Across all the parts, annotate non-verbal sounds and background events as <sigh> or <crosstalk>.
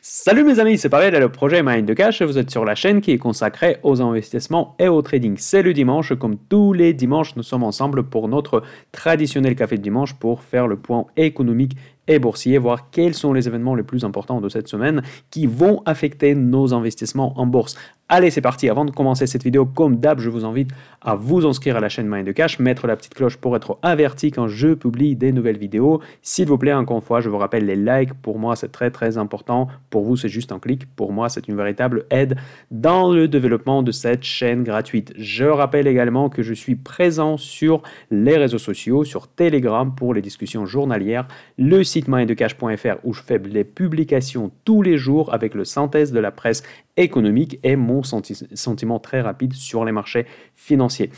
Salut mes amis, c'est pareil et le projet Mind de Cash. Vous êtes sur la chaîne qui est consacrée aux investissements et au trading. C'est le dimanche, comme tous les dimanches, nous sommes ensemble pour notre traditionnel café de dimanche pour faire le point économique et boursiers, voir quels sont les événements les plus importants de cette semaine qui vont affecter nos investissements en bourse. Allez, c'est parti. Avant de commencer cette vidéo, comme d'hab, je vous invite à vous inscrire à la chaîne Mind de Cash, mettre la petite cloche pour être averti quand je publie des nouvelles vidéos. S'il vous plaît, encore une fois, je vous rappelle les likes. Pour moi, c'est très très important. Pour vous, c'est juste un clic. Pour moi, c'est une véritable aide dans le développement de cette chaîne gratuite. Je rappelle également que je suis présent sur les réseaux sociaux, sur Telegram pour les discussions journalières, le site site my2cash.fr où je fais les publications tous les jours avec le synthèse de la presse économique et mon sentiment très rapide sur les marchés financiers.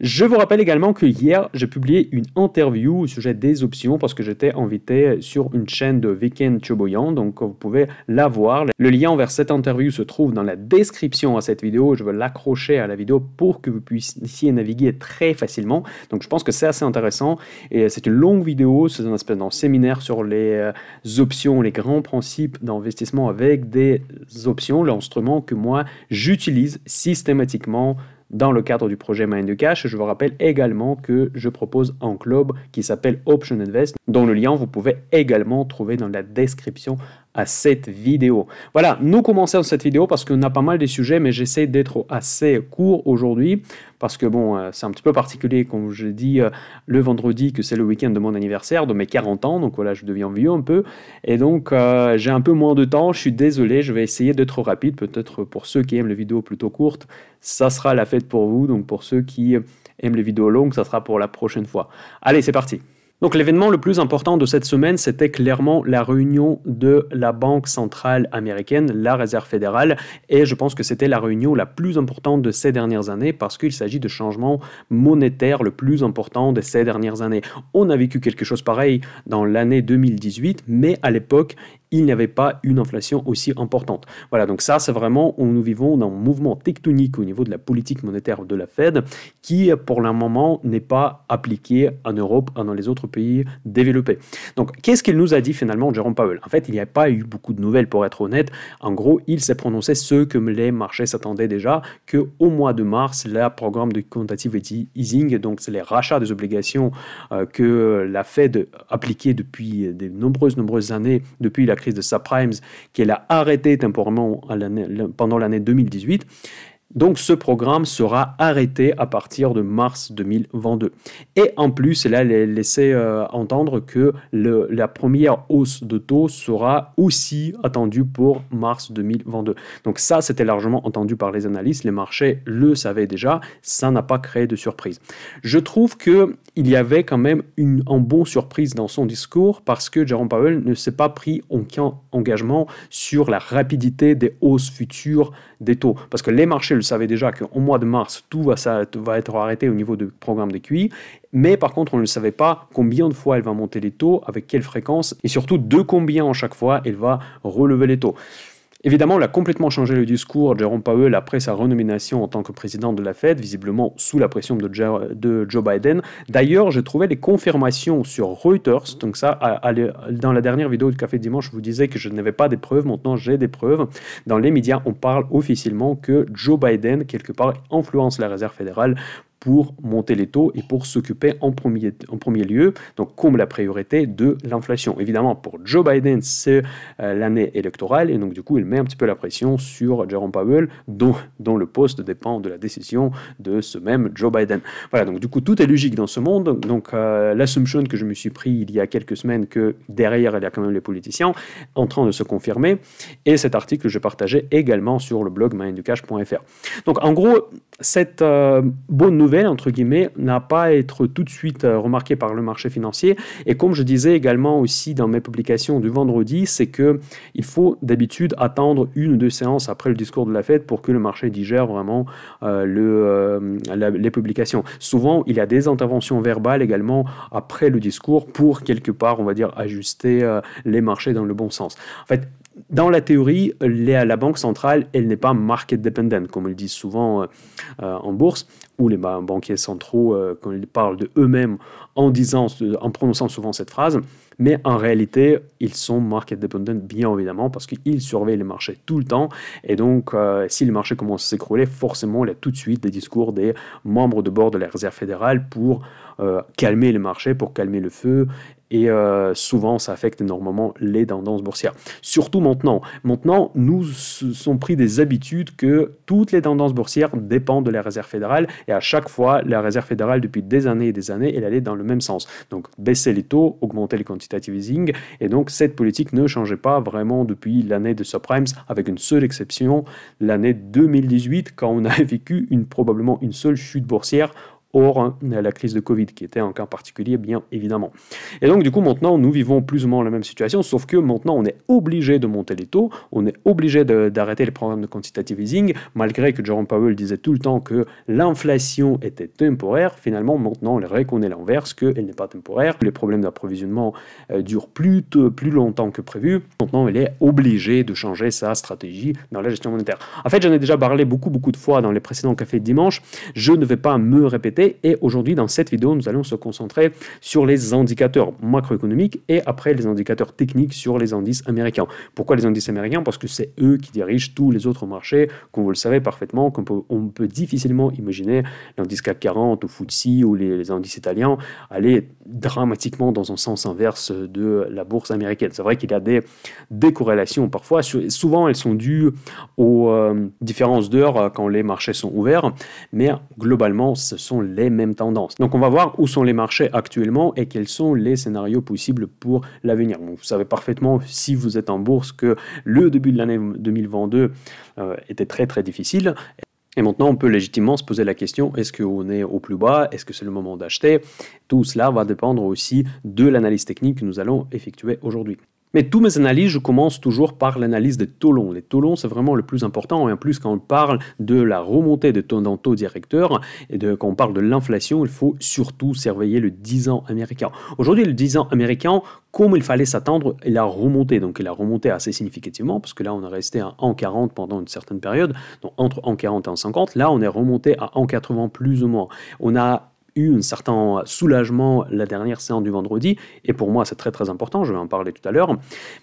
Je vous rappelle également que hier, j'ai publié une interview au sujet des options parce que j'étais invité sur une chaîne de Weekend Choboyan, donc vous pouvez la voir. Le lien vers cette interview se trouve dans la description à cette vidéo. Je veux l'accrocher à la vidéo pour que vous puissiez naviguer très facilement. Donc je pense que c'est assez intéressant et c'est une longue vidéo, c'est un espèce de séminaire sur les euh, options, les grands principes d'investissement avec des options, l'instrument que moi j'utilise systématiquement dans le cadre du projet Main de Cash. Je vous rappelle également que je propose un club qui s'appelle Option Invest, dont le lien vous pouvez également trouver dans la description à cette vidéo. Voilà, nous commençons cette vidéo parce qu'on a pas mal de sujets, mais j'essaie d'être assez court aujourd'hui parce que bon, euh, c'est un petit peu particulier, comme je dis euh, le vendredi, que c'est le week-end de mon anniversaire, de mes 40 ans, donc voilà, je deviens vieux un peu, et donc euh, j'ai un peu moins de temps, je suis désolé, je vais essayer d'être rapide, peut-être pour ceux qui aiment les vidéos plutôt courtes, ça sera la fête pour vous, donc pour ceux qui aiment les vidéos longues, ça sera pour la prochaine fois. Allez, c'est parti donc l'événement le plus important de cette semaine, c'était clairement la réunion de la Banque centrale américaine, la Réserve fédérale, et je pense que c'était la réunion la plus importante de ces dernières années parce qu'il s'agit de changement monétaire le plus important de ces dernières années. On a vécu quelque chose pareil dans l'année 2018, mais à l'époque, il n'y avait pas une inflation aussi importante. Voilà, donc ça, c'est vraiment où nous vivons dans un mouvement tectonique au niveau de la politique monétaire de la Fed qui, pour le moment, n'est pas appliqué en Europe, dans les autres pays développés. Donc, qu'est-ce qu'il nous a dit finalement Jérôme Powell En fait, il n'y a pas eu beaucoup de nouvelles, pour être honnête. En gros, il s'est prononcé ce que les marchés s'attendaient déjà, que au mois de mars, le programme de quantitative easing, donc c'est les rachats des obligations euh, que la Fed appliquait depuis de nombreuses, nombreuses années, depuis la crise de subprimes qu'elle a arrêté temporairement pendant l'année 2018. Donc ce programme sera arrêté à partir de mars 2022. Et en plus, elle a laissé euh, entendre que la première hausse de taux sera aussi attendue pour mars 2022. Donc ça, c'était largement entendu par les analystes, les marchés le savaient déjà, ça n'a pas créé de surprise. Je trouve que il y avait quand même une en bon surprise dans son discours parce que Jerome Powell ne s'est pas pris aucun engagement sur la rapidité des hausses futures des taux parce que les marchés Churchill savait déjà qu'au mois de mars, tout va, va être arrêté au niveau du programme de mais par contre, on ne savait pas combien de fois elle va monter les taux, avec quelle fréquence, et surtout de combien en chaque fois elle va relever les taux. Évidemment, elle a complètement changé le discours Jerome Powell après sa renomination en tant que président de la Fed, visiblement sous la pression de, Joe, Biden. D'ailleurs, j'ai trouvé les confirmations sur Reuters, donc ça, dans la dernière vidéo du Café Dimanche, je vous disais que je n'avais pas des preuves, maintenant j'ai des preuves. Dans les médias, on parle officiellement que Joe Biden, quelque part, influence la Réserve fédérale pour monter les taux et pour s'occuper en premier, en premier lieu, donc comme la priorité, de l'inflation. Évidemment, pour Joe Biden, c'est euh, l'année électorale et donc du coup, il met un petit peu la pression sur Jerome Powell, dont, dont, le poste dépend de la décision de ce même Joe Biden. Voilà, donc du coup, tout est logique dans ce monde. Donc euh, l'assumption que je me suis pris il y a quelques semaines que derrière, il y a quand même les politiciens en train de se confirmer. Et cet article, je partageais également sur le blog minducash.fr. Donc en gros, cette euh, bonne nouvelle entre guillemets, n'a pas à être tout de suite euh, remarqué par le marché financier. Et comme je disais également aussi dans mes publications du vendredi, c'est que il faut d'habitude attendre une ou deux séances après le discours de la fête pour que le marché digère vraiment euh, le, euh, les publications. Souvent, il y a des interventions verbales également après le discours pour quelque part, on va dire, ajuster les marchés dans le bon sens. En fait, dans la théorie, la banque centrale, elle n'est pas market dependent, comme ils disent souvent en bourse où les banquiers centraux, euh, quand ils parlent de eux-mêmes en disant, en prononçant souvent cette phrase, mais en réalité, ils sont market dependent, bien évidemment, parce qu'ils surveillent les marchés tout le temps. Et donc, euh, si les marchés commencent à s'écrouler, forcément, il y a tout de suite des discours des membres de bord de la réserve fédérale pour euh, calmer les marchés, pour calmer le feu et euh, souvent ça affecte énormément les tendances boursières. Surtout maintenant. Maintenant, nous sommes pris des habitudes que toutes les tendances boursières dépendent de la Réserve fédérale et à chaque fois, la Réserve fédérale, depuis des années et des années, elle allait dans le même sens. Donc, baisser les taux, augmenter le quantitative easing et donc cette politique ne changeait pas vraiment depuis l'année de subprimes avec une seule exception, l'année 2018 quand on a <laughs> vécu une, probablement une seule chute boursière hors la crise de Covid, qui était un cas particulier, bien évidemment. Et donc, du coup, maintenant, nous vivons plus ou moins la même situation, sauf que maintenant, on est obligé de monter les taux, on est obligé d'arrêter les programmes de quantitative easing, malgré que Jerome Powell disait tout le temps que l'inflation était temporaire. Finalement, maintenant, on reconnaît l'inverse, qu'elle n'est pas temporaire, les problèmes d'approvisionnement euh, durent plus, plus longtemps que prévu. Maintenant, elle est obligé de changer sa stratégie dans la gestion monétaire. En fait, j'en ai déjà parlé beaucoup, beaucoup de fois dans les précédents cafés de dimanche. Je ne vais pas me répéter, et aujourd'hui, dans cette vidéo, nous allons se concentrer sur les indicateurs macroéconomiques et après les indicateurs techniques sur les indices américains. Pourquoi les indices américains Parce que c'est eux qui dirigent tous les autres marchés, comme vous le savez parfaitement, qu'on peut, on peut difficilement imaginer l'indice CAC 40 ou FTSE ou les, indices italiens aller dramatiquement dans un sens inverse de la bourse américaine. C'est vrai qu'il y a des décorrélations parfois. Souvent, elles sont dues aux euh, différences d'heures euh, quand les marchés sont ouverts, mais globalement, ce sont les mêmes tendances. Donc on va voir où sont les marchés actuellement et quels sont les scénarios possibles pour l'avenir. Vous savez parfaitement si vous êtes en bourse que le début de l'année 2022 euh, était très très difficile. Et maintenant, on peut légitimement se poser la question, est-ce qu'on est au plus bas Est-ce que c'est le moment d'acheter Tout cela va dépendre aussi de l'analyse technique que nous allons effectuer aujourd'hui. Mais toutes mes analyses, je commence toujours par l'analyse des taux longs. Les taux longs, c'est vraiment le plus important. en plus, quand on parle de la remontée des taux directeurs et de, quand on parle de l'inflation, il faut surtout surveiller le 10 ans américain. Aujourd'hui, le 10 ans américain, comme il fallait s'attendre, il a remonté. Donc, il a remonté assez significativement parce que là, on est resté à 1,40 pendant une certaine période, donc entre 1,40 et 1,50. Là, on est remonté à 1,80 plus ou moins. On a eu un certain soulagement la dernière séance du vendredi, et pour moi c'est très très important, je vais en parler tout à l'heure.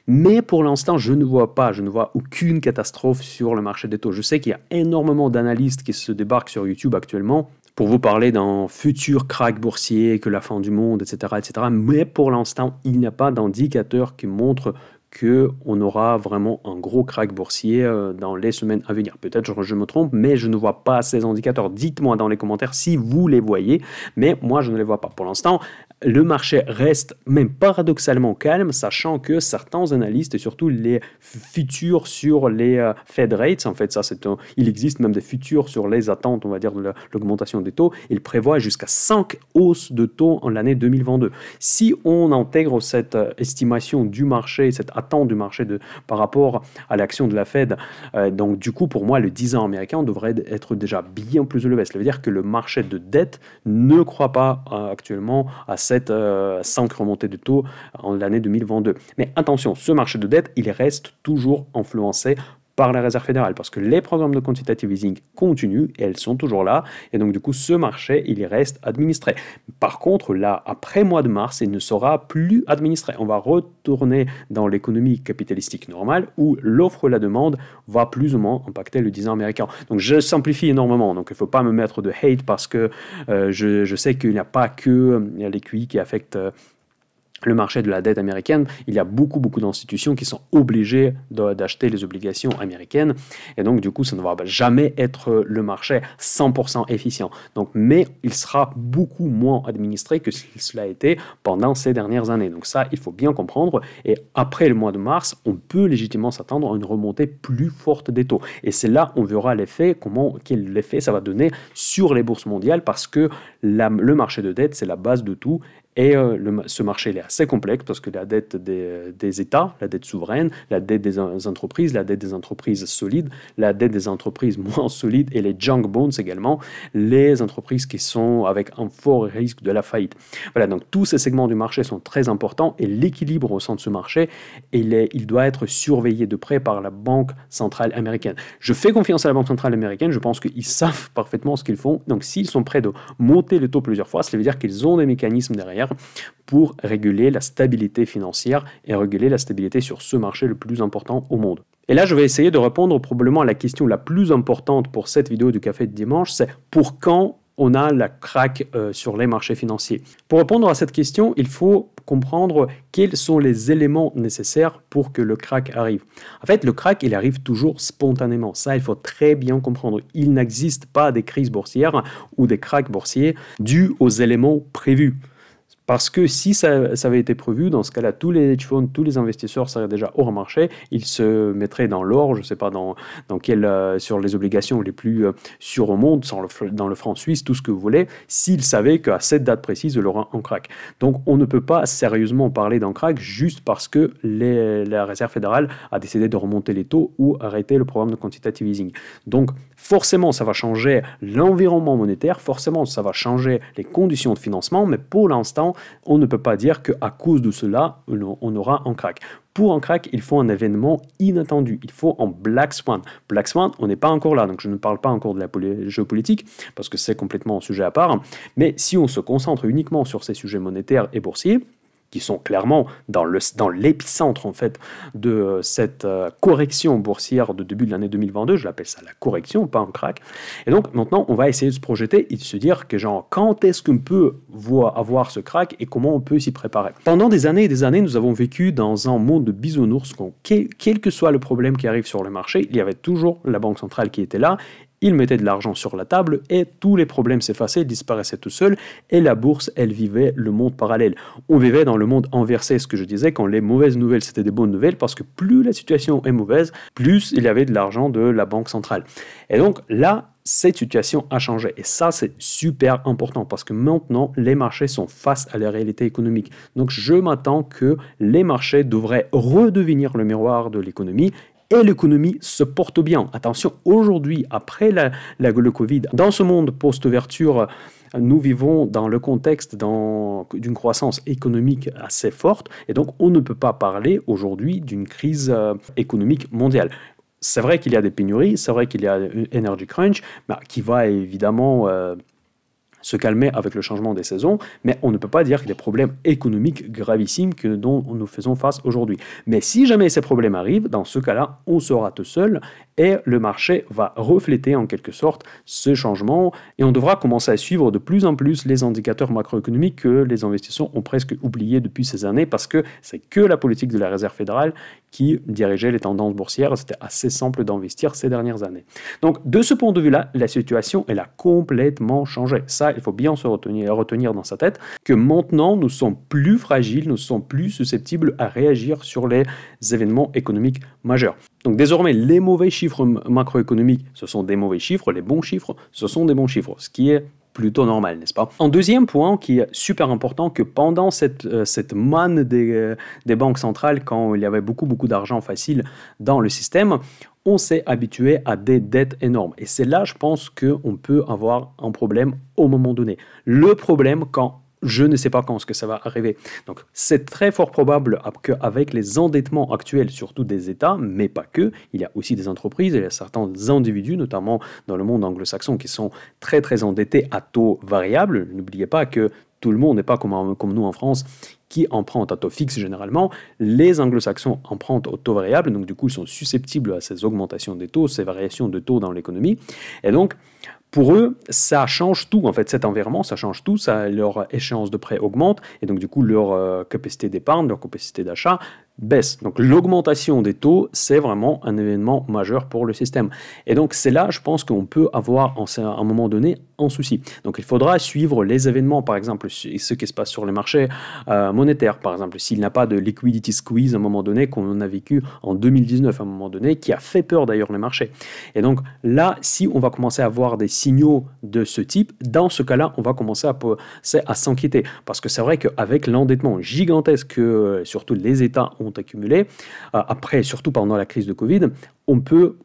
Mais pour l'instant, je ne vois pas, je ne vois aucune catastrophe sur le marché des taux. Je sais qu'il y a énormément d'analystes qui se débarquent sur YouTube actuellement pour vous parler d'un futur crack boursier, que la fin du monde, etc. etc. Mais pour l'instant, il n'y a pas d'indicateur qui montre qu'on aura vraiment un gros crack boursier euh, dans les semaines à venir. Peut-être je me trompe, mais je ne vois pas ces indicateurs. Dites-moi dans les commentaires si vous les voyez, mais moi je ne les vois pas. Pour l'instant, le marché reste même paradoxalement calme, sachant que certains analystes, et surtout les futurs sur les euh, Fed rates, en fait, ça, c'est il existe même des futurs sur les attentes, on va dire, de l'augmentation des taux. Il prévoit jusqu'à 5 hausses de taux en l'année 2022. Si on intègre cette euh, estimation du marché, cette attente du marché de, par rapport à l'action de la Fed, euh, donc du coup, pour moi, le 10 ans américain devrait être déjà bien plus élevé. Ça veut dire que le marché de dette ne croit pas actuellement à euh, cette 5 remontées de taux en l'année 2022. Mais attention, ce marché de dette, il reste toujours influencé par la Réserve fédérale parce que les programmes de quantitative easing continuent et elles sont toujours là. Et donc, du coup, ce marché, il reste administré. Par contre, là, après mois de mars, il ne sera plus administré. On va retourner dans l'économie capitalistique normale où l'offre la demande va plus ou moins impacter le design américain. Donc, je simplifie énormément. Donc, il faut pas me mettre de hate parce que euh, je, je, sais qu'il n'y a pas que euh, les QI qui affectent euh, le marché de la dette américaine, il y a beaucoup, beaucoup d'institutions qui sont obligées d'acheter les obligations américaines. Et donc, du coup, ça ne va jamais être le marché 100% efficient. Donc, mais il sera beaucoup moins administré que cela a été pendant ces dernières années. Donc, ça, il faut bien comprendre. Et après le mois de mars, on peut légitimement s'attendre à une remontée plus forte des taux. Et c'est là on verra l'effet, comment, quel effet ça va donner sur les bourses mondiales parce que le marché de dette, c'est la base de tout et euh, ce marché il est assez complexe parce que la dette des, États, la dette souveraine, la dette des entreprises, la dette des entreprises solides, la dette des entreprises <laughs> moins solides et les junk bonds également, les entreprises qui sont avec un fort risque de la faillite. Voilà, donc tous ces segments du marché sont très importants et l'équilibre au sein de ce marché, il, il doit être surveillé de près par la Banque centrale américaine. Je fais confiance à la Banque centrale américaine, je pense qu'ils savent parfaitement ce qu'ils font. Donc s'ils sont prêts de monter le taux plusieurs fois, cela veut dire qu'ils ont des mécanismes derrière pour réguler la stabilité financière et réguler la stabilité sur ce marché le plus important au monde. Et là, je vais essayer de répondre probablement à la question la plus importante pour cette vidéo du café de dimanche, c'est pour quand on a la craque euh, sur les marchés financiers. Pour répondre à cette question, il faut comprendre quels sont les éléments nécessaires pour que le crack arrive. En fait, le crack, il arrive toujours spontanément. Ça, il faut très bien comprendre. Il n'existe pas des crises boursières ou des cracks boursiers dus aux éléments prévus. Parce que si ça, avait été prévu, dans ce cas-là, tous les hedge funds, tous les investisseurs seraient déjà hors marché, ils se mettraient dans l'or, je ne sais pas dans, euh, sur les obligations les plus euh, sûres au monde, dans le franc suisse, tout ce que vous voulez, s'ils savaient qu'à cette date précise, il aura un crack. Donc on ne peut pas sérieusement parler d'un crack juste parce que la Réserve fédérale a décidé de remonter les taux ou arrêter le programme de quantitative easing. Donc Forcément, ça va changer l'environnement monétaire, forcément, ça va changer les conditions de financement, mais pour l'instant, on ne peut pas dire qu'à cause de cela, on aura un crack. Pour un crack, il faut un événement inattendu. Il faut un Black Swan. Black Swan, on n'est pas encore là, donc je ne parle pas encore de la géopolitique, parce que c'est complètement un sujet à part. Mais si on se concentre uniquement sur ces sujets monétaires et boursiers, qui sont clairement dans l'épicentre dans en fait de euh, cette euh, correction boursière de début de l'année 2022. Je l'appelle ça la correction, pas un crack. Et donc maintenant, on va essayer de se projeter et de se dire que genre quand est-ce qu'on peut voir, avoir ce crack et comment on peut s'y préparer. Pendant des années et des années, nous avons vécu dans un monde de bisounours. Quel, quel que soit le problème qui arrive sur le marché, il y avait toujours la banque centrale qui était là il mettait de l'argent sur la table et tous les problèmes s'effaçaient, disparaissaient tout seuls et la bourse, elle vivait le monde parallèle. On vivait dans le monde inversé, ce que je disais, quand les mauvaises nouvelles c'était des bonnes nouvelles parce que plus la situation est mauvaise, plus il y avait de l'argent de la banque centrale. Et donc là, cette situation a changé. Et ça, c'est super important parce que maintenant, les marchés sont face à la réalité économique. Donc, je m'attends que les marchés devraient redevenir le miroir de l'économie et l'économie se porte bien. Attention, aujourd'hui, après la, le Covid, dans ce monde post-ouverture, nous vivons dans le contexte d'une croissance économique assez forte, et donc on ne peut pas parler aujourd'hui d'une crise euh, économique mondiale. C'est vrai qu'il y a des pénuries, c'est vrai qu'il y a euh, Energy Crunch, qui va évidemment... Euh, se calmer avec le changement des saisons, mais on ne peut pas dire que les problèmes économiques gravissimes que dont nous faisons face aujourd'hui. Mais si jamais ces problèmes arrivent, dans ce cas-là, on sera tout seul et le marché va refléter en quelque sorte ce changement et on devra commencer à suivre de plus en plus les indicateurs macroéconomiques que les investisseurs ont presque oubliés depuis ces années parce que c'est que la politique de la Réserve fédérale qui dirigeait les tendances boursières. C'était assez simple d'investir ces dernières années. Donc de ce point de vue-là, la situation elle a complètement changé. Ça, il faut bien se retenir, retenir dans sa tête que maintenant nous sommes plus fragiles, nous sommes plus susceptibles à réagir sur les événements économiques majeurs. Donc désormais, les mauvais chiffres macroéconomiques, ce sont des mauvais chiffres, les bons chiffres, ce sont des bons chiffres, ce qui est plutôt normal, n'est-ce pas En deuxième point, qui est super important, que pendant cette, euh, manne des, euh, des, banques centrales, quand il y avait beaucoup, beaucoup d'argent facile dans le système, on s'est habitué à des dettes énormes. Et c'est là, je pense, qu'on peut avoir un problème au moment donné. Le problème, quand je ne sais pas quand ce que ça va arriver. Donc c'est très fort probable qu'avec les endettements actuels, surtout des États, mais pas que, il y a aussi des entreprises, il y a certains individus, notamment dans le monde anglo-saxon, qui sont très très endettés à taux variable. N'oubliez pas que tout le monde n'est pas comme, comme nous en France qui empruntent à taux fixe généralement, les anglo-saxons empruntent au taux variable, donc du coup ils sont susceptibles à ces augmentations des taux, ces variations de taux dans l'économie. Et donc pour eux, ça change tout, en fait, cet environnement, ça change tout, leur échéance de prêt augmente, et donc du coup, leur euh, capacité d'épargne, leur capacité d'achat, baisse. Donc l'augmentation des taux, c'est vraiment un événement majeur pour le système. Et donc c'est là, je pense qu'on peut avoir à un moment donné un souci. Donc il faudra suivre les événements, par exemple ce qui se passe sur les marchés euh, monétaires, par exemple s'il n'y a pas de liquidity squeeze à un moment donné qu'on a vécu en 2019 à un moment donné, qui a fait peur d'ailleurs les marchés. Et donc là, si on va commencer à avoir des signaux de ce type, dans ce cas-là, on va commencer à, à s'inquiéter. Parce que c'est vrai qu'avec l'endettement gigantesque que euh, surtout les États ont accumulé, euh, après, surtout pendant la crise de Covid, on peut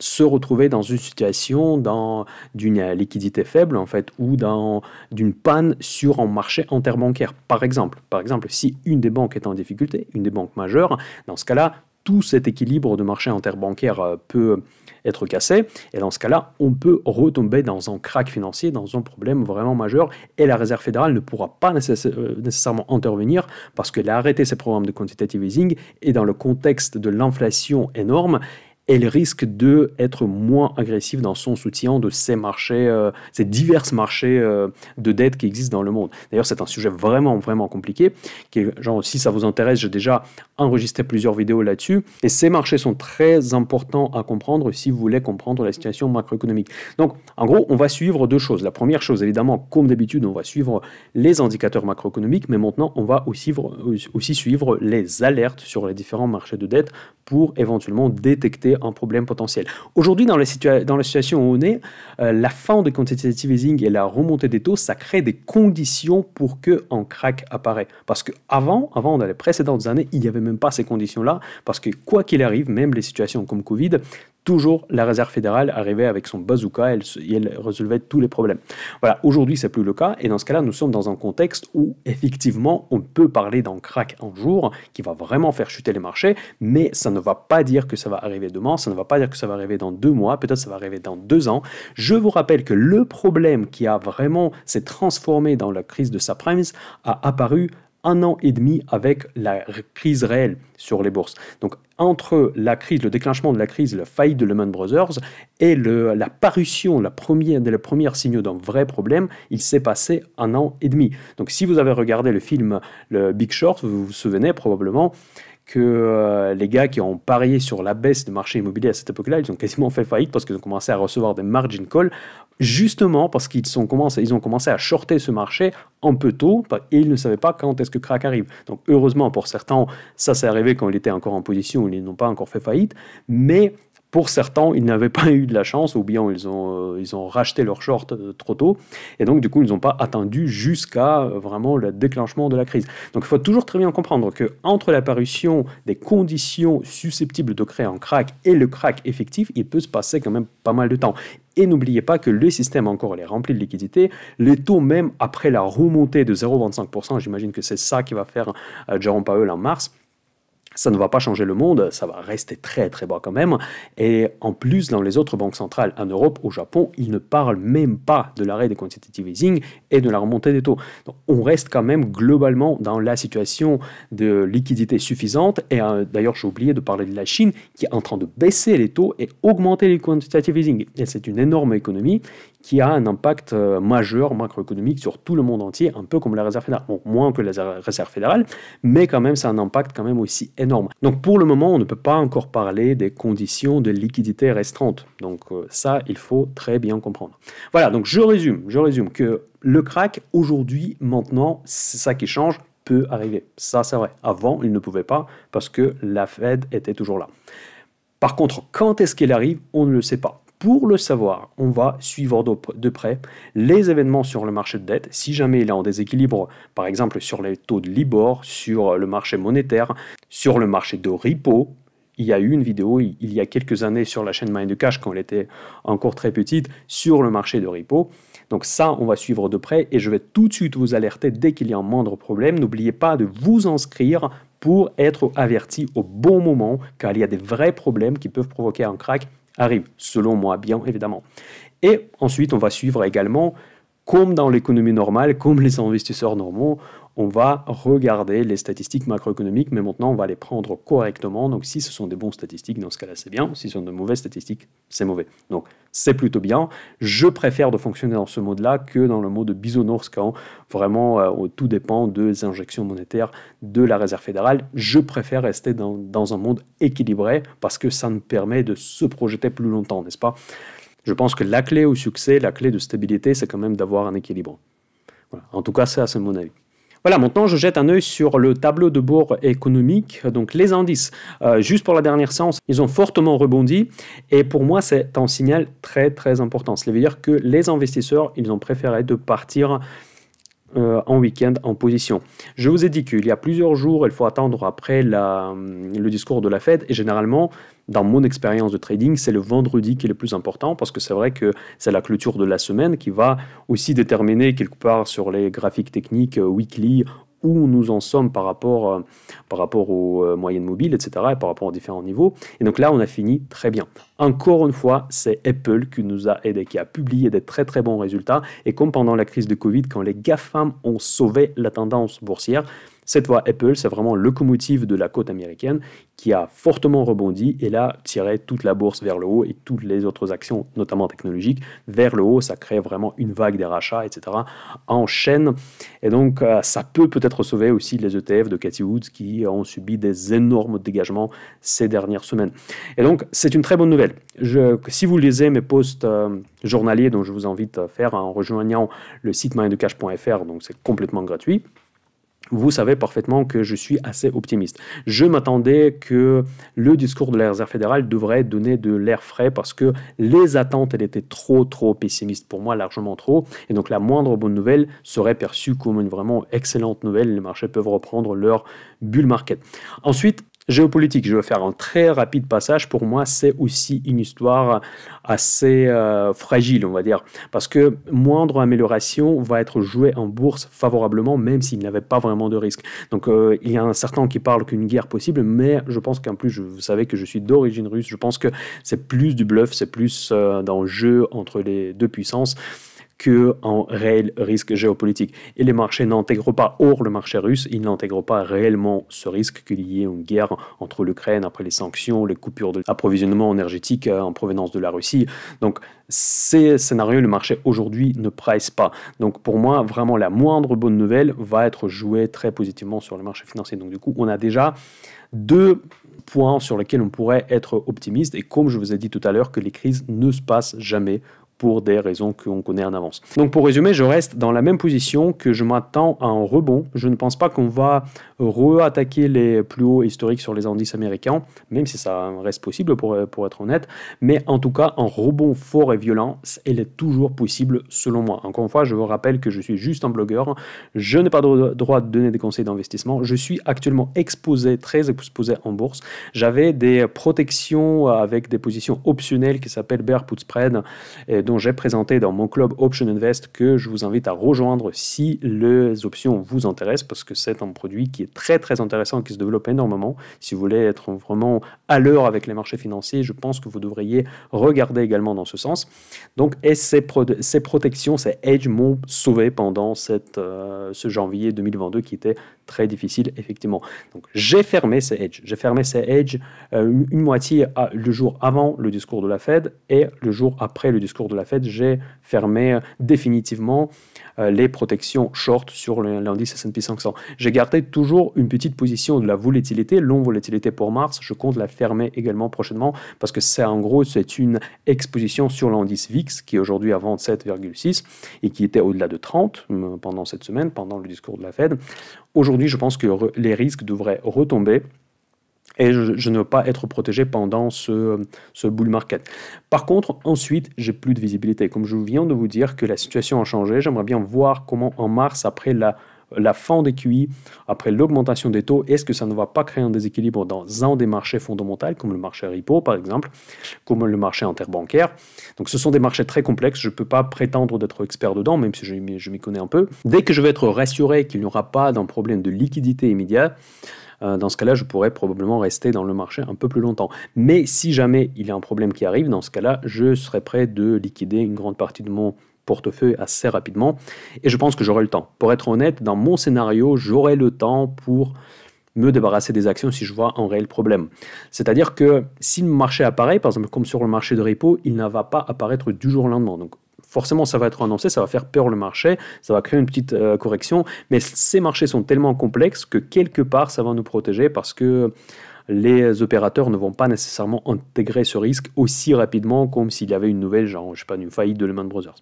se retrouver dans une situation dans, d'une liquidité faible en fait ou dans, d'une panne sur un marché interbancaire par exemple par exemple si une des banques est en difficulté une des banques majeures dans ce cas-là tout cet équilibre de marché interbancaire euh, peut être cassé. Et dans ce cas-là, on peut retomber dans un crack financier, dans un problème vraiment majeur. Et la Réserve fédérale ne pourra pas euh, nécessairement intervenir parce qu'elle a arrêté ses programmes de quantitative easing. Et dans le contexte de l'inflation énorme, elle risque d'être moins agressive dans son soutien de ces marchés, euh, ces divers marchés euh, de dette qui existent dans le monde. D'ailleurs, c'est un sujet vraiment, vraiment compliqué. Qui genre, si ça vous intéresse, j'ai déjà enregistré plusieurs vidéos là-dessus. Et ces marchés sont très importants à comprendre si vous voulez comprendre la situation macroéconomique. Donc, en gros, on va suivre deux choses. La première chose, évidemment, comme d'habitude, on va suivre les indicateurs macroéconomiques, mais maintenant, on va aussi, aussi suivre les alertes sur les différents marchés de dette pour éventuellement détecter un problème potentiel. Aujourd'hui, dans, dans, la situation où on est, euh, la fin de quantitative easing et la remontée des taux, ça crée des conditions pour que un crack apparaît. Parce qu'avant, avant, dans les précédentes années, il n'y avait même pas ces conditions-là, parce que quoi qu'il arrive, même les situations comme Covid, toujours la réserve fédérale arrivait avec son bazooka elle, elle résolvait tous les problèmes. Voilà, aujourd'hui c'est plus le cas et dans ce cas-là nous sommes dans un contexte où effectivement on peut parler d'un crack un jour qui va vraiment faire chuter les marchés mais ça ne va pas dire que ça va arriver demain, ça ne va pas dire que ça va arriver dans deux mois, peut-être ça va arriver dans deux ans. Je vous rappelle que le problème qui a vraiment s'est transformé dans la crise de subprimes a apparu un an et demi avec la crise réelle sur les bourses. Donc entre la crise, le déclenchement de la crise, la faillite de Lehman Brothers et le, la parution, la première, signe premiers signaux d'un vrai problème, il s'est passé un an et demi. Donc si vous avez regardé le film Le Big Short, vous vous souvenez probablement que euh, les gars qui ont parié sur la baisse du marché immobilier à cette époque-là, ils ont quasiment fait faillite parce qu'ils ont commencé à recevoir des margin calls, justement parce qu'ils sont commencé, ils ont commencé à shorter ce marché un peu tôt et ils ne savaient pas quand est-ce que crack arrive. Donc heureusement pour certains, ça s'est arrivé quand ils étaient encore en position, ils n'ont pas encore fait faillite, mais pour certains, ils n'avaient pas eu de la chance, ou bien ils ont, euh, racheté leur short euh, trop tôt, et donc du coup, ils n'ont pas attendu jusqu'à euh, vraiment le déclenchement de la crise. Donc il faut toujours très bien comprendre que entre l'apparition des conditions susceptibles de créer un crack et le crack effectif, il peut se passer quand même pas mal de temps. Et n'oubliez pas que le système encore est rempli de liquidités. Les taux, même après la remontée de 0,25%, j'imagine que c'est ça qui va faire Jerome Powell en mars, ça ne va pas changer le monde, ça va rester très très bas quand même. Et en plus, dans les autres banques centrales, en Europe, au Japon, ils ne parlent même pas de l'arrêt des quantitative easing et de la remontée des taux. on reste quand même globalement dans la situation de liquidité suffisante. Et euh, d'ailleurs, j'ai oublié de parler de la Chine qui est en train de baisser les taux et augmenter les quantitative easing. Et c'est une énorme économie qui a un impact euh, majeur macroéconomique sur tout le monde entier, un peu comme la réserve fédérale. Bon, moins que la réserve fédérale, mais quand même, c'est un impact quand même aussi énorme. Donc pour le moment, on ne peut pas encore parler des conditions de liquidité restreinte. Donc euh, ça, il faut très bien comprendre. Voilà, donc je résume, je résume que le crack aujourd'hui, maintenant, c'est ça qui change peut arriver. Ça, c'est vrai. Avant, il ne pouvait pas parce que la Fed était toujours là. Par contre, quand est-ce qu'il arrive, on ne le sait pas. Pour le savoir, on va suivre de près les événements sur le marché de dette. Si jamais il est en déséquilibre, par exemple sur les taux de Libor, sur le marché monétaire, sur le marché de repo, il y a eu une vidéo il y a quelques années sur la chaîne Mind Cash quand elle était encore très petite sur le marché de repo. Donc ça, on va suivre de près et je vais tout de suite vous alerter dès qu'il y a un moindre problème. N'oubliez pas de vous inscrire pour être averti au bon moment car il y a des vrais problèmes qui peuvent provoquer un crack arrive, selon moi, bien évidemment. Et ensuite, on va suivre également, comme dans l'économie normale, comme les investisseurs normaux, on va regarder les statistiques macroéconomiques, mais maintenant on va les prendre correctement. Donc si ce sont des bonnes statistiques, dans ce cas-là c'est bien. Si ce sont de mauvaises statistiques, c'est mauvais. Donc c'est plutôt bien. Je préfère de fonctionner dans ce mode-là que dans le mode bisounours quand vraiment euh, tout dépend des injections monétaires de la réserve fédérale. Je préfère rester dans, un monde équilibré parce que ça me permet de se projeter plus longtemps, n'est-ce pas Je pense que la clé au succès, la clé de stabilité, c'est quand même d'avoir un équilibre. En tout cas, c'est ça, c'est mon avis. Voilà, maintenant je jette un œil sur le tableau de bord économique, donc les indices. Euh, juste pour la dernière séance, ils ont fortement rebondi et pour moi c'est un signal très très important. Cela veut dire que les investisseurs, ils ont préféré de partir euh, en week-end en position. Je vous ai dit qu'il y a plusieurs jours, il faut attendre après euh, le discours de la Fed et généralement, dans mon expérience de trading, c'est le vendredi qui est le plus important parce que c'est vrai que c'est la clôture de la semaine qui va aussi déterminer quelque part sur les graphiques techniques euh, weekly où nous en sommes par rapport, euh, par rapport aux euh, moyennes mobiles, etc., et par rapport aux différents niveaux. Et donc là, on a fini très bien. Encore une fois, c'est Apple qui nous a aidé, qui a publié des très très bons résultats. Et comme pendant la crise de Covid, quand les GAFAM ont sauvé la tendance boursière, cette fois, Apple, c'est vraiment locomotive de la côte américaine qui a fortement rebondi et là tiré toute la bourse vers le haut et toutes les autres actions, notamment technologiques, vers le haut. Ça crée vraiment une vague des rachats, etc. en chaîne. Et donc, euh, ça peut peut-être sauver aussi les ETF de Cathy Woods qui ont subi des énormes dégagements ces dernières semaines. Et donc, c'est une très bonne nouvelle. si vous lisez mes posts euh, journaliers, dont je vous invite à faire en rejoignant le site mindecash.fr, donc c'est complètement gratuit vous savez parfaitement que je suis assez optimiste. Je m'attendais que le discours de la Réserve fédérale devrait donner de l'air frais parce que les attentes, elles étaient trop, trop pessimistes pour moi, largement trop. Et donc la moindre bonne nouvelle serait perçue comme une vraiment excellente nouvelle. Les marchés peuvent reprendre leur bull market. Ensuite, Géopolitique, je vais faire un très rapide passage. Pour moi, c'est aussi une histoire assez euh, fragile, on va dire, parce que moindre amélioration va être jouée en bourse favorablement, même s'il n'y avait pas vraiment de risque. Donc, euh, il y a un certain qui parle qu'une guerre possible, mais je pense qu'en plus, je, vous savez que je suis d'origine russe, je pense que c'est plus du bluff, c'est plus euh, d'enjeux d'un jeu entre les deux puissances qu'un réel risque géopolitique. Et les marchés n'intègrent pas, hors le marché russe, ils n'intègrent pas réellement ce risque qu'il y ait une guerre entre l'Ukraine après les sanctions, les coupures d'approvisionnement énergétique euh, en provenance de la Russie. Donc ces scénarios, le marché aujourd'hui ne presse pas. Donc pour moi, vraiment la moindre bonne nouvelle va être jouée très positivement sur le marché financier. Donc du coup, on a déjà deux points sur lesquels on pourrait être optimiste. Et comme je vous ai dit tout à l'heure, que les crises ne se passent jamais pour des raisons qu'on connaît en avance. Donc pour résumer, je reste dans la même position que je m'attends à un rebond. Je ne pense pas qu'on va re-attaquer les plus hauts historiques sur les indices américains, même si ça reste possible pour, pour être honnête. Mais en tout cas, un rebond fort et violent, il est toujours possible selon moi. Encore une fois, je vous rappelle que je suis juste un blogueur. Je n'ai pas le droit de donner des conseils d'investissement. Je suis actuellement exposé, très exposé en bourse. J'avais des protections avec des positions optionnelles qui s'appellent Bear Put Spread. Et dont j'ai présenté dans mon club Option Invest que je vous invite à rejoindre si les options vous intéressent parce que c'est un produit qui est très très intéressant qui se développe énormément. Si vous voulez être vraiment à l'heure avec les marchés financiers, je pense que vous devriez regarder également dans ce sens. Donc, et ces, ces protections, ces hedge m'ont sauvé pendant cette, euh, ce janvier 2022 qui était très difficile, effectivement. Donc, j'ai fermé ces hedges. J'ai fermé ces hedges euh, une moitié à, le jour avant le discours de la Fed et le jour après le discours de la Fed, j'ai fermé euh, définitivement euh, les protections short sur l'indice S&P 500. J'ai gardé toujours une petite position de la volatilité, longue volatilité pour mars. Je compte la fermer également prochainement parce que c'est en gros, c'est une exposition sur l'indice VIX qui est aujourd'hui à 27,6 et qui était au-delà de 30 pendant cette semaine, pendant le discours de la Fed. Aujourd'hui, je pense que les risques devraient retomber et je, ne veux pas être protégé pendant ce, ce bull market. Par contre, ensuite, j'ai plus de visibilité. Comme je viens de vous dire que la situation a changé, j'aimerais bien voir comment en mars, après la la fin des QI, après l'augmentation des taux, est-ce que ça ne va pas créer un déséquilibre dans un des marchés fondamentaux, comme le marché repo par exemple, comme le marché interbancaire Donc ce sont des marchés très complexes, je ne peux pas prétendre d'être expert dedans, même si je m'y connais un peu. Dès que je vais être rassuré qu'il n'y aura pas d'un problème de liquidité immédiat, euh, dans ce cas-là, je pourrais probablement rester dans le marché un peu plus longtemps. Mais si jamais il y a un problème qui arrive, dans ce cas-là, je serai prêt de liquider une grande partie de mon portefeuille assez rapidement. Et je pense que j'aurai le temps. Pour être honnête, dans mon scénario, j'aurai le temps pour me débarrasser des actions si je vois un réel problème. C'est-à-dire que si le marché apparaît, par exemple comme sur le marché de repo, il ne va pas apparaître du jour au lendemain. Donc forcément ça va être annoncé, ça va faire peur le marché, ça va créer une petite euh, correction, mais ces marchés sont tellement complexes que quelque part ça va nous protéger parce que les opérateurs ne vont pas nécessairement intégrer ce risque aussi rapidement comme s'il y avait une nouvelle, genre, je sais pas, une faillite de Lehman Brothers.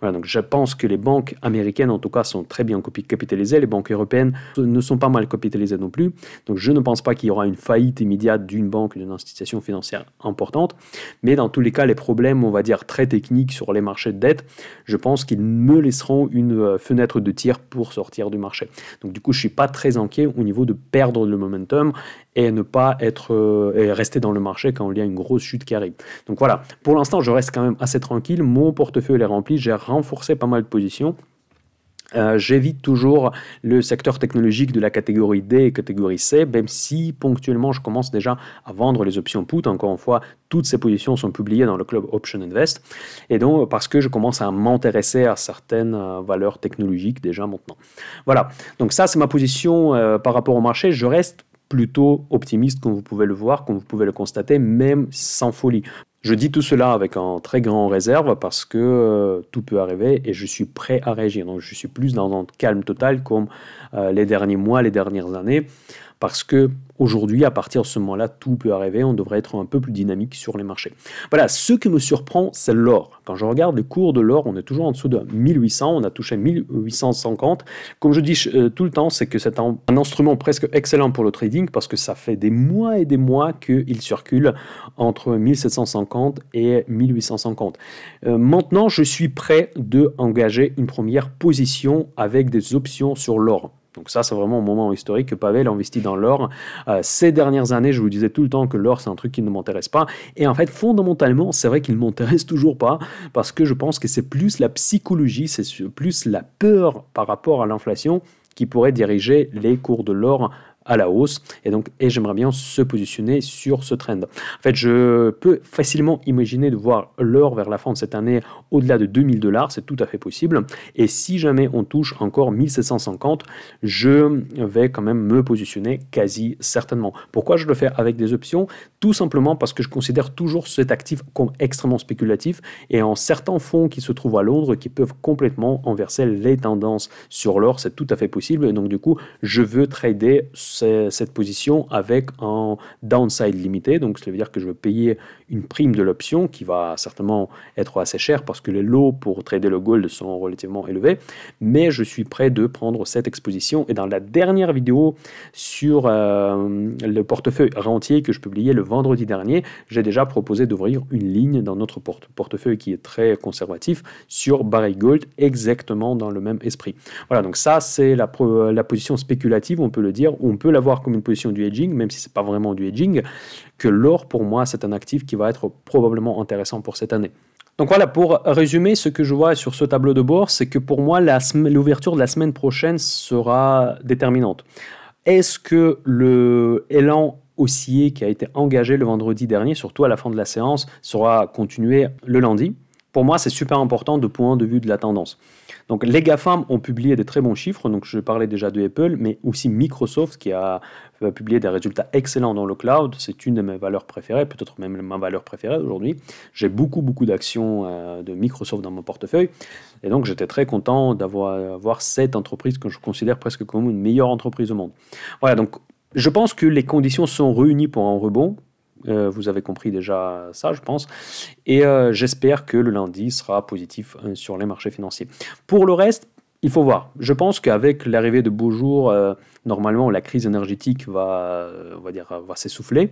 Voilà, donc je pense que les banques américaines, en tout cas, sont très bien capitalisées. Les banques européennes ne sont pas mal capitalisées non plus. Donc je ne pense pas qu'il y aura une faillite immédiate d'une banque, d'une institution financière importante. Mais dans tous les cas, les problèmes, on va dire, très techniques sur les marchés de dette, je pense qu'ils me laisseront une euh, fenêtre de tir pour sortir du marché. Donc du coup, je suis pas très inquiet au niveau de perdre le momentum et ne pas être et euh, rester dans le marché quand il y a une grosse chute qui arrive. Donc voilà, pour l'instant, je reste quand même assez tranquille. Mon portefeuille est rempli, j'ai renforcé pas mal de positions. Euh, j'évite toujours le secteur technologique de la catégorie D et catégorie C, même si ponctuellement je commence déjà à vendre les options put. Encore une fois, toutes ces positions sont publiées dans le club Option Invest. Et donc, parce que je commence à m'intéresser à certaines euh, valeurs technologiques déjà maintenant. Voilà, donc ça c'est ma position par rapport au marché. Je reste plutôt optimiste, comme vous pouvez le voir, comme vous pouvez le constater, même sans folie. Je dis tout cela avec un très grand réserve parce que euh, tout peut arriver et je suis prêt à réagir. Donc je suis plus dans un calme total comme euh, les derniers mois, les dernières années parce que aujourd'hui, à partir de ce moment-là, tout peut arriver, on devrait être un peu plus dynamique sur les marchés. Voilà, ce qui me surprend, c'est l'or. Quand je regarde les cours de l'or, on est toujours en dessous de 1800, on a touché 1850. Comme je dis euh, tout le temps, c'est que c'est un, instrument presque excellent pour le trading parce que ça fait des mois et des mois qu'il circule entre 1750 et 1850. Euh, maintenant, je suis prêt de engager une première position avec des options sur l'or. Donc ça, c'est vraiment un moment historique que Pavel investit dans l'or. Euh, ces dernières années, je vous disais tout le temps que l'or, c'est un truc qui ne m'intéresse pas. Et en fait, fondamentalement, c'est vrai qu'il ne m'intéresse <laughs> toujours pas, parce que je pense que c'est plus la psychologie, c'est plus la peur par rapport à l'inflation qui pourrait diriger les cours de l'or à la hausse. Et donc, et j'aimerais bien se positionner sur ce trend. En fait, je peux facilement imaginer de voir l'or vers la fin de cette année au-delà de 2000 dollars, c'est tout à fait possible. Et si jamais on touche encore 1750, je vais quand même me positionner quasi certainement. Pourquoi je le fais avec des options Tout simplement parce que je considère toujours cet actif comme extrêmement spéculatif et en certains fonds qui se trouvent à Londres qui peuvent complètement enverser les tendances sur l'or, c'est tout à fait possible. Et donc, du coup, je veux trader cette position avec un downside limité. Donc, ça veut dire que je vais payer une prime de l'option qui va certainement être assez chère parce que les lots pour trader le gold sont relativement élevés. Mais je suis prêt de prendre cette exposition. Et dans la dernière vidéo sur euh, le portefeuille rentier que je publiais le vendredi dernier, j'ai déjà proposé d'ouvrir une ligne dans notre portefeuille qui est très conservatif sur Barry Gold, exactement dans le même esprit. Voilà, donc ça, c'est la, la position spéculative, on peut le dire. On peut l'avoir comme une position du hedging, même si ce n'est pas vraiment du hedging, que l'or, pour moi, c'est un actif qui va être probablement intéressant pour cette année. Donc voilà, pour résumer, ce que je vois sur ce tableau de bord, c'est que pour moi, l'ouverture de la semaine prochaine sera déterminante. Est-ce que le élan haussier qui a été engagé le vendredi dernier, surtout à la fin de la séance, sera continué le lundi Pour moi, c'est super important de point de vue de la tendance. Donc les GAFAM ont publié des très bons chiffres, donc je parlais déjà de Apple, mais aussi Microsoft qui a euh, publié des résultats excellents dans le cloud, c'est une de mes valeurs préférées, peut-être même ma valeur préférée aujourd'hui. J'ai beaucoup beaucoup d'actions euh, de Microsoft dans mon portefeuille, et donc j'étais très content d'avoir cette entreprise que je considère presque comme une meilleure entreprise au monde. Voilà, donc je pense que les conditions sont réunies pour un rebond, euh, vous avez compris déjà ça, je pense. Et euh, j'espère que le lundi sera positif euh, sur les marchés financiers. Pour le reste, il faut voir. Je pense qu'avec l'arrivée de beaux jours, normalement, la crise énergétique va, on va dire, va s'essouffler.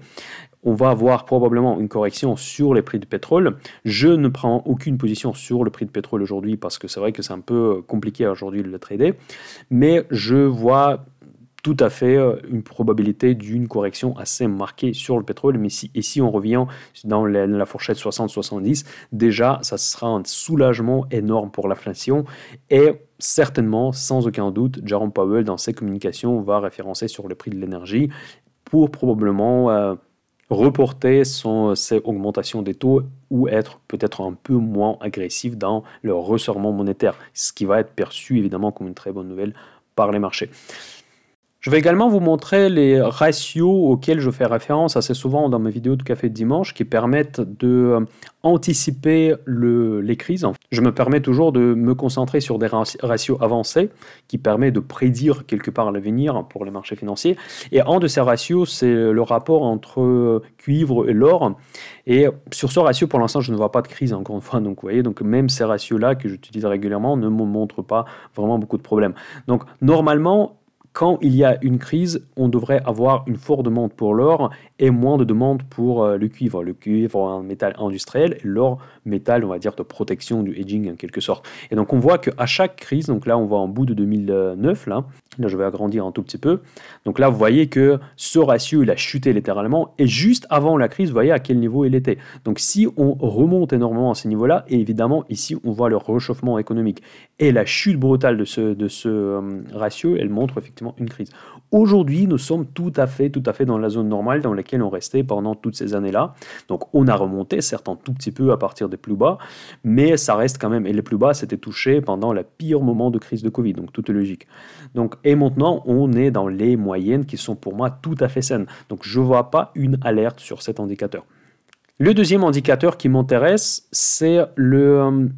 On va avoir probablement une correction sur les prix du pétrole. Je ne prends aucune position sur le prix de pétrole aujourd'hui parce que c'est vrai que c'est un peu compliqué aujourd'hui de le trader. Mais je vois tout à fait euh, une probabilité d'une correction assez marquée sur le pétrole. Mais si, et si on revient dans la, fourchette 60-70, déjà, ça sera un soulagement énorme pour l'inflation. Et certainement, sans aucun doute, Jerome Powell, dans ses communications, va référencer sur le prix de l'énergie pour probablement... Euh, reporter son, ces augmentations des taux ou être peut-être un peu moins agressif dans le resserrement monétaire, ce qui va être perçu évidemment comme une très bonne nouvelle par les marchés. Je vais également vous montrer les ratios auxquels je fais référence assez souvent dans mes vidéos de café de dimanche qui permettent de euh, anticiper les crises. Je me permets toujours de me concentrer sur des ratios avancés qui permettent de prédire quelque part l'avenir pour les marchés financiers. Et un de ces ratios, c'est le rapport entre euh, cuivre et l'or. Et sur ce ratio, pour l'instant, je ne vois pas de crise encore une fois. Donc, vous voyez, donc même ces ratios-là que j'utilise régulièrement ne me montrent pas vraiment beaucoup de problèmes. Donc, normalement, quand il y a une crise, on devrait avoir une forte demande pour l'or et moins de demande pour euh, le cuivre. Le cuivre, un métal industriel, l'or, métal, on va dire, de protection, du hedging en quelque sorte. Et donc on voit qu'à chaque crise, donc là on voit en bout de 2009, là, Là, je vais agrandir un tout petit peu. Donc là, vous voyez que ce ratio, il a chuté littéralement. Et juste avant la crise, vous voyez à quel niveau il était. Donc si on remonte énormément à ces niveaux-là, et évidemment, ici, on voit le réchauffement économique. Et la chute brutale de ce, de ce euh, ratio, elle montre effectivement une crise. Aujourd'hui, nous sommes tout à fait, tout à fait dans la zone normale dans laquelle on restait pendant toutes ces années-là. Donc on a remonté, certes, un tout petit peu à partir des plus bas, mais ça reste quand même... Et les plus bas, c'était touché pendant le pire moment de crise de Covid, donc tout est logique. Donc et maintenant, on est dans les moyennes qui sont pour moi tout à fait saines. Donc je ne vois pas une alerte sur cet indicateur. Le deuxième indicateur qui m'intéresse, c'est le euh,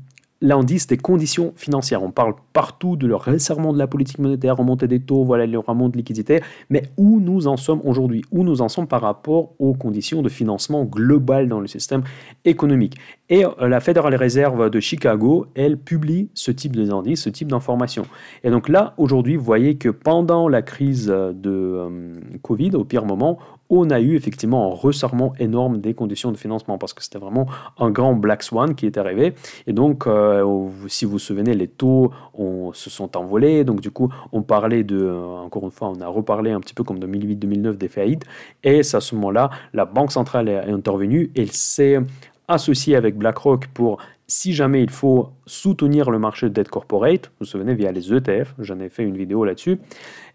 Là, on dit conditions financières. On parle partout de leur resserrement de la politique monétaire, remontée des taux, voilà, le remont de liquidité. Mais où nous en sommes aujourd'hui Où nous en sommes par rapport aux conditions de financement global dans le système économique Et euh, la Federal Reserve de Chicago, elle publie ce type indices, ce type d'information. Et donc là, aujourd'hui, vous voyez que pendant la crise euh, de euh, Covid, au pire moment, on a eu effectivement un resserrement énorme des conditions de financement parce que c'était vraiment un grand black swan qui est arrivé. Et donc, euh, si vous vous souvenez, les taux on, se sont envolés. Donc, du coup, on parlait de, euh, encore une fois, on a reparlé un petit peu comme 2008-2009 des faillites. Et à ce moment-là, la Banque centrale est intervenue. Elle s'est associée avec BlackRock pour si jamais il faut soutenir le marché de dette corporate, vous vous souvenez, via les ETF, j'en ai fait une vidéo là-dessus,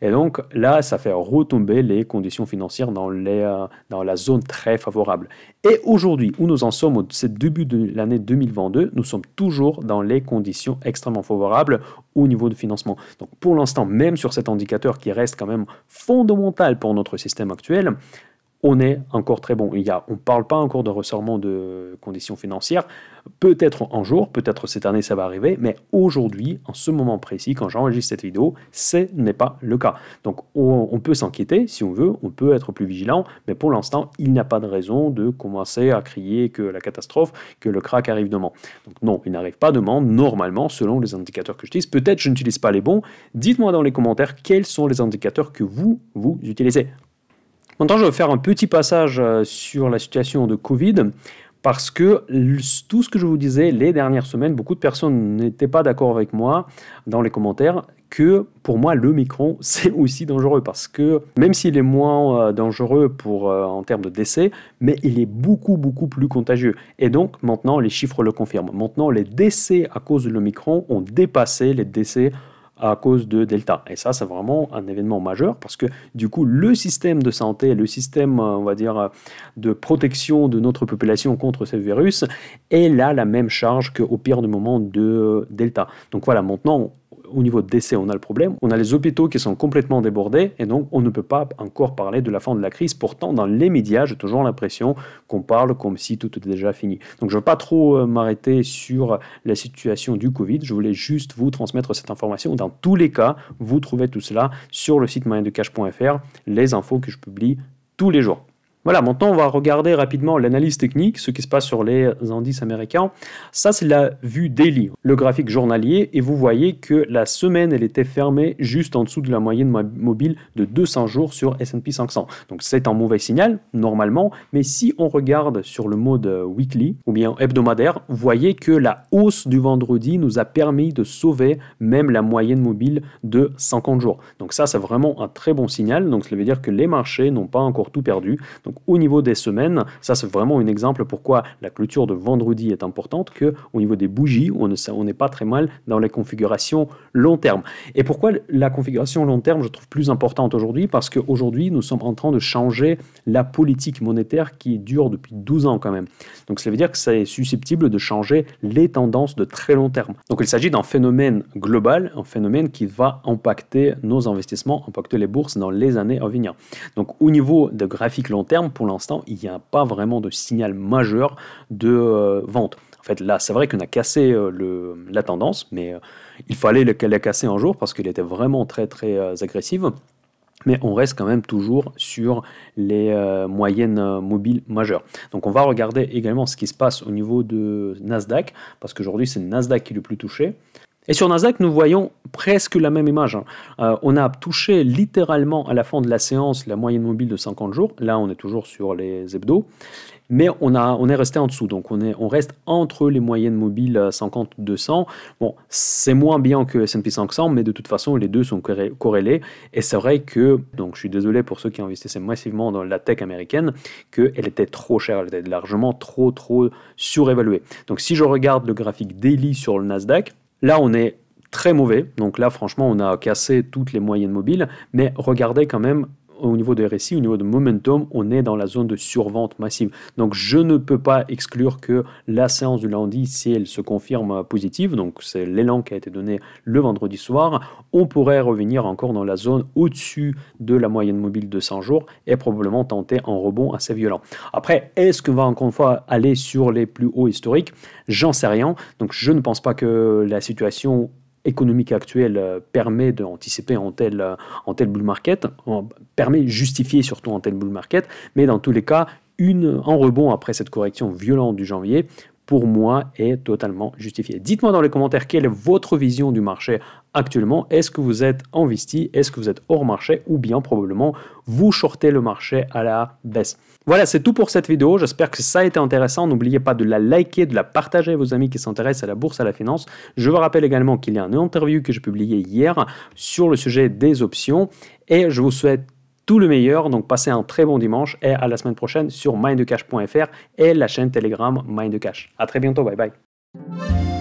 et donc là, ça fait retomber les conditions financières dans, euh, dans la zone très favorable. Et aujourd'hui, où nous en sommes au début de l'année 2022, nous sommes toujours dans les conditions extrêmement favorables au niveau de financement. Donc pour l'instant, même sur cet indicateur qui reste quand même fondamental pour notre système actuel, on est encore très bon. Il on ne parle pas encore de ressortement de conditions financières. Peut-être un jour, peut-être cette année ça va arriver, mais aujourd'hui, en ce moment précis, quand j'enregistre cette vidéo, ce n'est pas le cas. Donc on, peut s'inquiéter si on veut, on peut être plus vigilant, mais pour l'instant, il n'y a pas de raison de commencer à crier que la catastrophe, que le crack arrive demain. Donc non, il n'arrive pas demain, normalement, selon les indicateurs que je dis. Peut-être je n'utilise pas les bons. Dites-moi dans les commentaires quels sont les indicateurs que vous, vous utilisez. Maintenant, je vais faire un petit passage euh, sur la situation de Covid parce que tout ce que je vous disais les dernières semaines, beaucoup de personnes n'étaient pas d'accord avec moi dans les commentaires que pour moi le micron <laughs> c'est aussi dangereux parce que même s'il est moins euh, dangereux pour euh, en termes de décès, mais il est beaucoup beaucoup plus contagieux. Et donc maintenant les chiffres le confirment. Maintenant les décès à cause de Micron ont dépassé les décès à cause de Delta. Et ça, c'est vraiment un événement majeur parce que du coup, le système de santé, le système, euh, on va dire, euh, de protection de notre population contre ce virus est là la même charge qu'au pire du moment de euh, Delta. Donc voilà, maintenant, au niveau de décès, on a le problème. On a les hôpitaux qui sont complètement débordés et donc on ne peut pas encore parler de la fin de la crise. Pourtant, dans les médias, j'ai toujours l'impression qu'on parle comme si tout était déjà fini. Donc je ne veux pas trop euh, m'arrêter sur la situation du Covid. Je voulais juste vous transmettre cette information. Dans tous les cas, vous trouvez tout cela sur le site main-de-cache.fr, les infos que je publie tous les jours. Voilà, maintenant on va regarder rapidement l'analyse technique, ce qui se passe sur les indices américains. Ça c'est la vue daily, le graphique journalier, et vous voyez que la semaine elle était fermée juste en dessous de la moyenne mobile de 200 jours sur S&P 500. Donc c'est un mauvais signal normalement, mais si on regarde sur le mode euh, weekly ou bien hebdomadaire, vous voyez que la hausse du vendredi nous a permis de sauver même la moyenne mobile de 50 jours. Donc ça c'est vraiment un très bon signal, donc ça veut dire que les marchés n'ont pas encore tout perdu. Donc au niveau des semaines, ça c'est vraiment un exemple pourquoi la clôture de vendredi est importante, que au niveau des bougies, on n'est pas très mal dans les configurations long terme. Et pourquoi la configuration long terme, je trouve plus importante aujourd'hui Parce qu'aujourd'hui, nous sommes en train de changer la politique monétaire qui dure depuis 12 ans quand même. Donc ça veut dire que ça est susceptible de changer les tendances de très long terme. Donc il s'agit d'un phénomène global, un phénomène qui va impacter nos investissements, impacter les bourses dans les années à venir. Donc au niveau de graphique long terme, pour l'instant, il n'y a pas vraiment de signal majeur de euh, vente. En fait, là, c'est vrai qu'on a cassé euh, le, la tendance, mais euh, il fallait qu'elle la cassé un jour parce qu'elle était vraiment très très agressive. Mais on reste quand même toujours sur les moyennes mobiles majeures. Donc on va regarder également ce qui se passe au niveau de Nasdaq, parce qu'aujourd'hui c'est Nasdaq qui est le plus touché. Et sur Nasdaq, nous voyons presque la même image. Hein. Euh, on a touché littéralement à la fin de la séance la moyenne mobile de 50 jours. Là, on est toujours sur les hebdos. Mais on, a, on est resté en dessous, donc on, est, on reste entre les moyennes mobiles 50-200. Euh, bon, c'est moins bien que S&P 500, mais de toute façon, les deux sont corrélés. Et c'est vrai que, donc je suis désolé pour ceux qui investissaient massivement dans la tech américaine, qu'elle était trop chère, elle était largement trop, trop surévaluée. Donc si je regarde le graphique daily sur le Nasdaq, Là, on est très mauvais. Donc là, franchement, on a cassé toutes les moyennes mobiles. Mais regardez quand même au niveau des RSI, au niveau de momentum, on est dans la zone de survente massive. Donc je ne peux pas exclure que la séance du lundi, si elle se confirme positive, donc c'est l'élan qui a été donné le vendredi soir, on pourrait revenir encore dans la zone au-dessus de la moyenne mobile de 100 jours et probablement tenter un rebond assez violent. Après, est-ce que va encore une fois aller sur les plus hauts historiques J'en sais rien. Donc je ne pense pas que la situation économique actuelle euh, permet d'anticiper en tel, euh, en bull market, permet de justifier surtout en tel bull market, mais dans tous les cas, une, en rebond après cette correction violente du janvier, pour moi, est totalement justifié. Dites-moi dans les commentaires quelle est votre vision du marché actuellement. Est-ce que vous êtes investi Est-ce que vous êtes hors marché Ou bien probablement vous shortez le marché à la baisse voilà, c'est tout pour cette vidéo. J'espère que ça a été intéressant. N'oubliez pas de la liker, de la partager à vos amis qui s'intéressent à la bourse, à la finance. Je vous rappelle également qu'il y a une interview que j'ai publiée hier sur le sujet des options. Et je vous souhaite tout le meilleur. Donc passez un très bon dimanche et à la semaine prochaine sur mindcash.fr et la chaîne Telegram Mind Cash. À très bientôt, bye bye.